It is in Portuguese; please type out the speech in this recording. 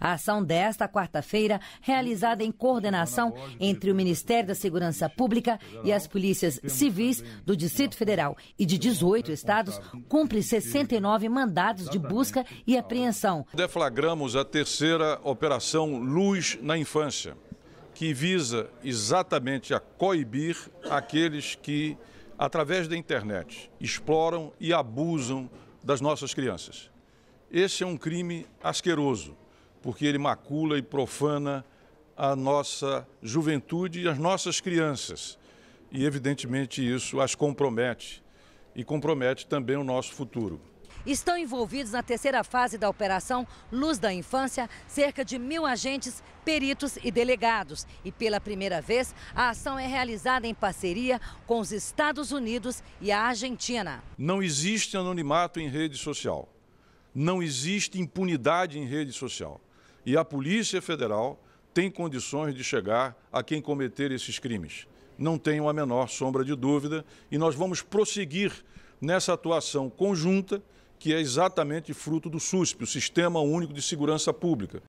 A ação desta quarta-feira, realizada em coordenação entre o Ministério da Segurança Pública e as polícias civis do Distrito Federal e de 18 estados, cumpre 69 mandados de busca e apreensão. Deflagramos a terceira operação Luz na Infância, que visa exatamente a coibir aqueles que, através da internet, exploram e abusam das nossas crianças. Esse é um crime asqueroso porque ele macula e profana a nossa juventude e as nossas crianças. E, evidentemente, isso as compromete e compromete também o nosso futuro. Estão envolvidos na terceira fase da operação Luz da Infância cerca de mil agentes, peritos e delegados. E pela primeira vez, a ação é realizada em parceria com os Estados Unidos e a Argentina. Não existe anonimato em rede social. Não existe impunidade em rede social. E a Polícia Federal tem condições de chegar a quem cometer esses crimes. Não tenho a menor sombra de dúvida e nós vamos prosseguir nessa atuação conjunta que é exatamente fruto do SUSP, o Sistema Único de Segurança Pública,